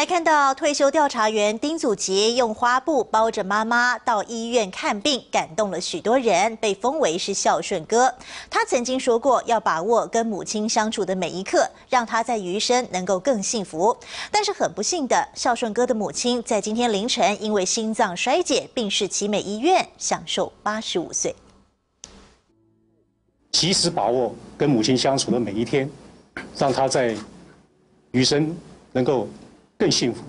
来看到退休调查员丁祖杰用花布包着妈妈到医院看病，感动了许多人，被封为是孝顺哥。他曾经说过要把握跟母亲相处的每一刻，让他在余生能够更幸福。但是很不幸的，孝顺哥的母亲在今天凌晨因为心脏衰竭病逝奇美医院，享受八十五岁。其时把握跟母亲相处的每一天，让他在余生能够。更幸福。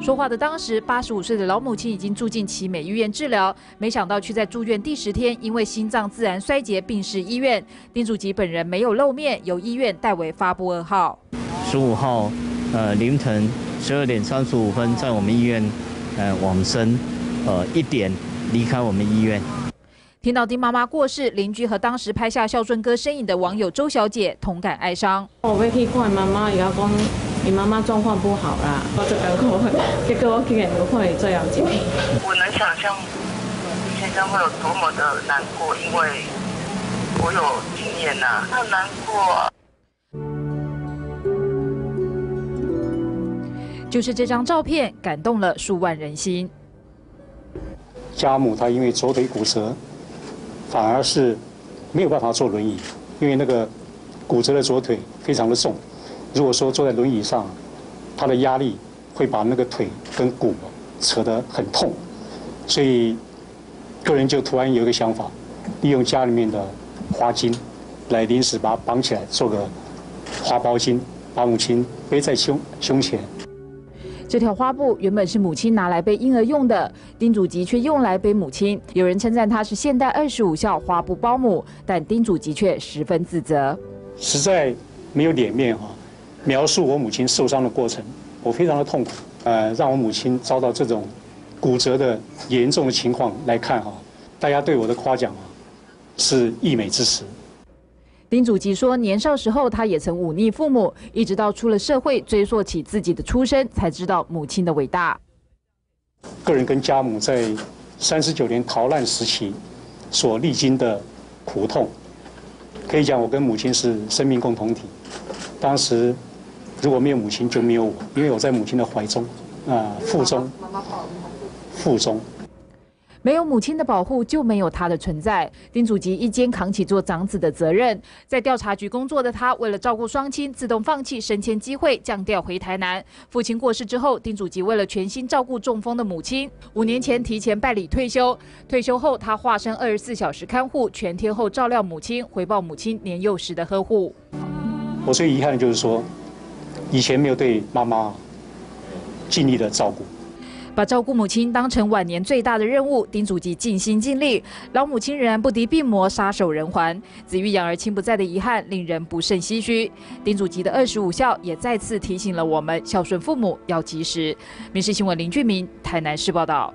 说话的当时，八十五岁的老母亲已经住进奇美医院治疗，没想到却在住院第十天，因为心脏自然衰竭病逝医院。丁祖吉本人没有露面，由医院代为发布噩耗。十五号，呃，凌晨十二点三十五分，在我们医院，呃，往生，呃，一点离开我们医院。听到丁妈妈过世，邻居和当时拍下孝顺哥身影的网友周小姐同感哀伤。我们去看妈妈，也要讲。你妈妈状况不好啦，我就赶快回果我个然企人都会这样子。我能想象，先生会有多么的难过，因为我有经验呐。很难过。就是这张照片感动了数万人心。家母她因为左腿骨折，反而是没有办法坐轮椅，因为那个骨折的左腿非常的重。如果说坐在轮椅上，他的压力会把那个腿跟骨扯得很痛，所以个人就突然有一个想法，利用家里面的花巾来临时把它绑起来，做个花包巾，把母亲背在胸胸前。这条花布原本是母亲拿来背婴儿用的，丁祖吉却用来背母亲。有人称赞他是现代二十五孝花布包母，但丁祖吉却十分自责，实在没有脸面啊。描述我母亲受伤的过程，我非常的痛苦。呃，让我母亲遭到这种骨折的严重的情况来看哈，大家对我的夸奖啊，是溢美之词。丁祖诒说，年少时候他也曾忤逆父母，一直到出了社会，追溯起自己的出身，才知道母亲的伟大。个人跟家母在三十九年逃难时期所历经的苦痛，可以讲我跟母亲是生命共同体。当时。如果没有母亲就没有我，因为我在母亲的怀中，啊腹中，腹中，没有母亲的保护就没有他的存在。丁祖吉一肩扛起做长子的责任，在调查局工作的他，为了照顾双亲，自动放弃升迁机会，降调回台南。父亲过世之后，丁祖吉为了全心照顾中风的母亲，五年前提前办理退休。退休后，他化身二十四小时看护，全天候照料母亲，回报母亲年幼时的呵护。我最遗憾的就是说。以前没有对妈妈尽力的照顾，把照顾母亲当成晚年最大的任务。丁祖吉尽心尽力，老母亲仍然不敌病魔，撒手人寰。子欲养而亲不在的遗憾，令人不胜唏嘘。丁祖吉的二十五孝也再次提醒了我们：孝顺父母要及时。民事新闻林俊明，台南市报道。